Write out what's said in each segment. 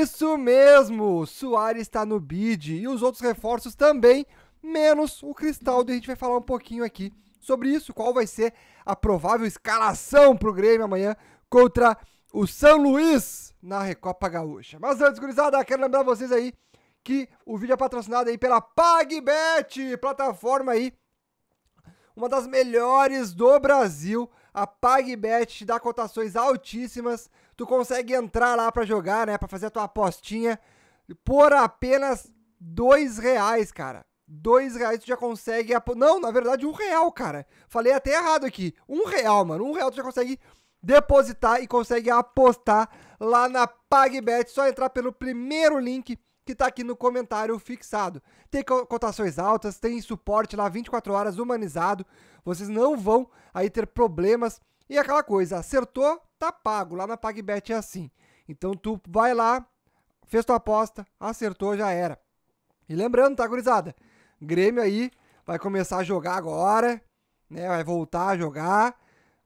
Isso mesmo! Soares está no bid e os outros reforços também, menos o Cristaldo. E a gente vai falar um pouquinho aqui sobre isso, qual vai ser a provável escalação para o Grêmio amanhã contra o São Luís na Recopa Gaúcha. Mas antes, gurizada, quero lembrar vocês aí que o vídeo é patrocinado aí pela PagBet, plataforma aí, uma das melhores do Brasil a PagBet te dá cotações altíssimas. Tu consegue entrar lá para jogar, né? Para fazer a tua apostinha por apenas dois reais, cara. Dois reais tu já consegue. Não, na verdade, um real, cara. Falei até errado aqui. Um real, mano. Um real tu já consegue depositar e consegue apostar lá na PagBet. Só entrar pelo primeiro link que está aqui no comentário fixado. Tem cotações altas, tem suporte lá 24 horas humanizado. Vocês não vão aí ter problemas. E aquela coisa, acertou, tá pago. Lá na PagBet é assim. Então tu vai lá, fez tua aposta, acertou, já era. E lembrando, tá, gurizada? Grêmio aí vai começar a jogar agora, né? Vai voltar a jogar.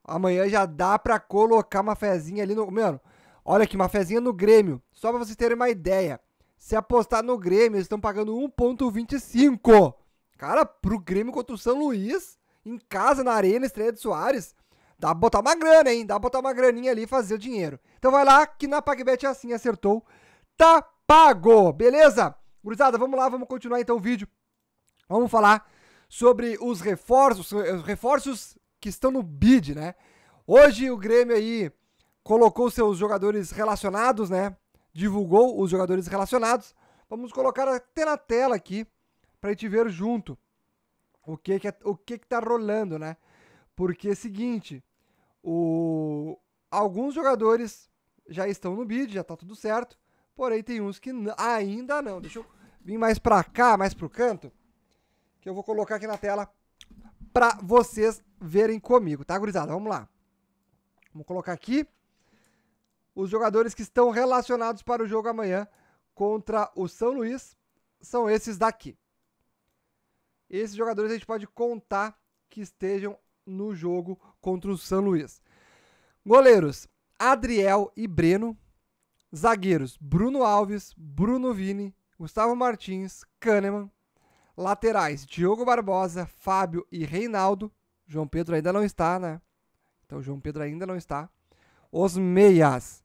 Amanhã já dá pra colocar uma fezinha ali no. Mano, olha aqui, uma fezinha no Grêmio. Só pra vocês terem uma ideia. Se apostar no Grêmio, eles estão pagando 1,25. Cara, pro Grêmio contra o São Luís, em casa, na Arena Estreia de Soares, dá pra botar uma grana, hein? Dá pra botar uma graninha ali e fazer o dinheiro. Então vai lá que na PagBet é assim, acertou. Tá pago, beleza? Gurizada, vamos lá, vamos continuar então o vídeo. Vamos falar sobre os reforços, os reforços que estão no bid, né? Hoje o Grêmio aí colocou seus jogadores relacionados, né? divulgou os jogadores relacionados. Vamos colocar até na tela aqui para a gente ver junto o que que é, o que que tá rolando, né? Porque é o seguinte, o alguns jogadores já estão no bid, já tá tudo certo, porém tem uns que ainda não. Deixa eu vir mais para cá, mais pro canto, que eu vou colocar aqui na tela para vocês verem comigo, tá, gurizada? Vamos lá. Vamos colocar aqui. Os jogadores que estão relacionados para o jogo amanhã contra o São Luís são esses daqui. Esses jogadores a gente pode contar que estejam no jogo contra o São Luís. Goleiros: Adriel e Breno. Zagueiros: Bruno Alves, Bruno Vini, Gustavo Martins, Kahneman. Laterais: Diogo Barbosa, Fábio e Reinaldo. João Pedro ainda não está, né? Então, João Pedro ainda não está. Os meias: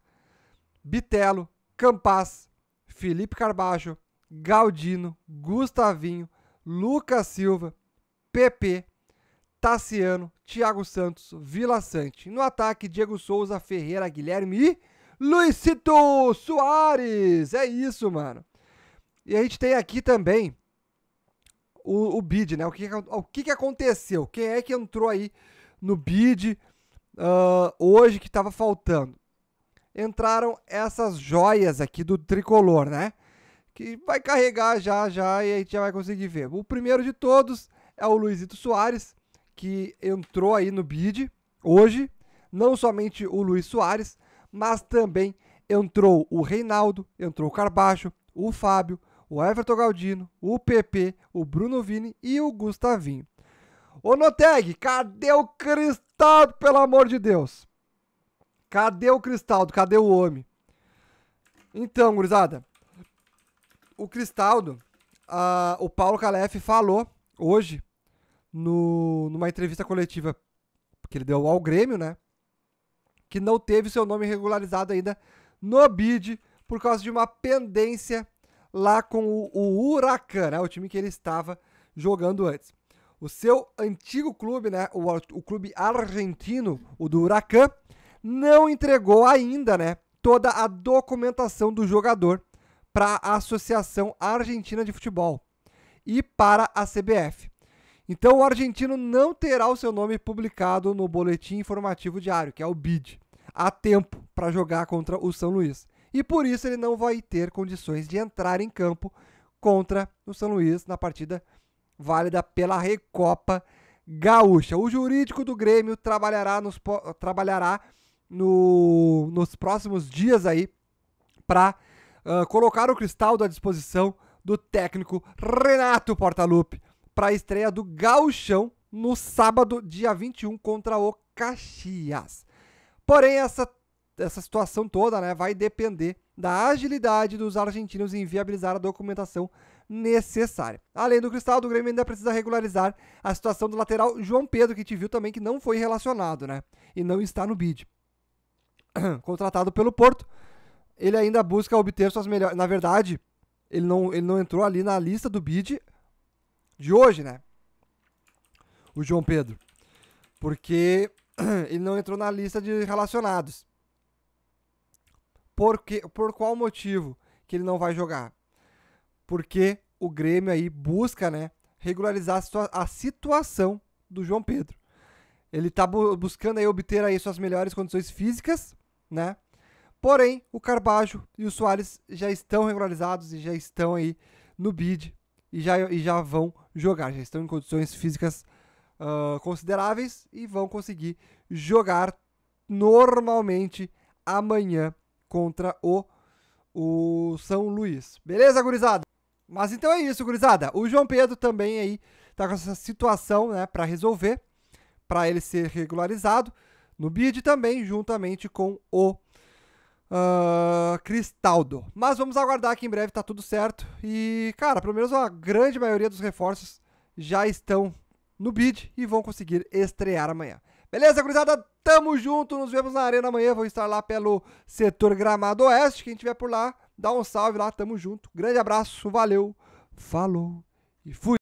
Bitelo, Campaz, Felipe Carbajo, Galdino, Gustavinho, Lucas Silva, PP, Tassiano, Thiago Santos, Vila Sante. No ataque, Diego Souza, Ferreira, Guilherme e Luizito Soares. É isso, mano. E a gente tem aqui também o, o bid, né? O, que, o que, que aconteceu? Quem é que entrou aí no bid uh, hoje que estava faltando? entraram essas joias aqui do tricolor, né? Que vai carregar já já e a gente já vai conseguir ver. O primeiro de todos é o Luizito Soares, que entrou aí no bid hoje. Não somente o Luiz Soares, mas também entrou o Reinaldo, entrou o Carbacho, o Fábio, o Everton Galdino, o PP, o Bruno Vini e o Gustavinho. Ô Noteg, cadê o Cristal, pelo amor de Deus? Cadê o Cristaldo? Cadê o homem? Então, gurizada, o Cristaldo, a, o Paulo Calef falou hoje, no, numa entrevista coletiva que ele deu ao Grêmio, né? Que não teve seu nome regularizado ainda no BID por causa de uma pendência lá com o, o Huracan, né? O time que ele estava jogando antes. O seu antigo clube, né? O, o clube argentino, o do Huracan, não entregou ainda né, toda a documentação do jogador para a Associação Argentina de Futebol e para a CBF. Então o argentino não terá o seu nome publicado no boletim informativo diário, que é o BID, a tempo para jogar contra o São Luís. E por isso ele não vai ter condições de entrar em campo contra o São Luís na partida válida pela Recopa Gaúcha. O jurídico do Grêmio trabalhará, nos, trabalhará no, nos próximos dias aí para uh, ah, colocar o Cristaldo à disposição do técnico Renato Portaluppi para a estreia do Gauchão no sábado, dia 21, contra o Caxias. Porém, essa, essa situação toda né, vai depender da agilidade dos argentinos em viabilizar a documentação necessária. Além do Cristaldo, o Grêmio ainda precisa regularizar a situação do lateral João Pedro, que te viu também que não foi relacionado né, e não está no bid. contratado pelo Porto, ele ainda busca obter suas melhores. Na verdade, ele não, ele não entrou ali na lista do bid de hoje, né? O João Pedro. Porque ele não entrou na lista de relacionados. Por, que, por qual motivo que ele não vai jogar? Porque o Grêmio aí busca, né? Regularizar a, situa a situação do João Pedro. Ele tá bu buscando aí obter aí suas melhores condições físicas né? Porém, o Carbajo e o Soares já estão regularizados e já estão aí no bid e já, e já vão jogar, já estão em condições físicas uh, consideráveis e vão conseguir jogar normalmente amanhã contra o, o São Luís. Beleza, gurizada? Mas então é isso, gurizada. O João Pedro também aí tá com essa situação, né, para resolver, para ele ser regularizado no bid também, juntamente com o uh, Cristaldo. Mas vamos aguardar que em breve tá tudo certo. E, cara, pelo menos a grande maioria dos reforços já estão no bid e vão conseguir estrear amanhã. Beleza, gurizada? Tamo junto, nos vemos na arena amanhã. Vou estar lá pelo setor Gramado Oeste. Quem tiver por lá, dá um salve lá, tamo junto. Grande abraço, valeu, falou e fui.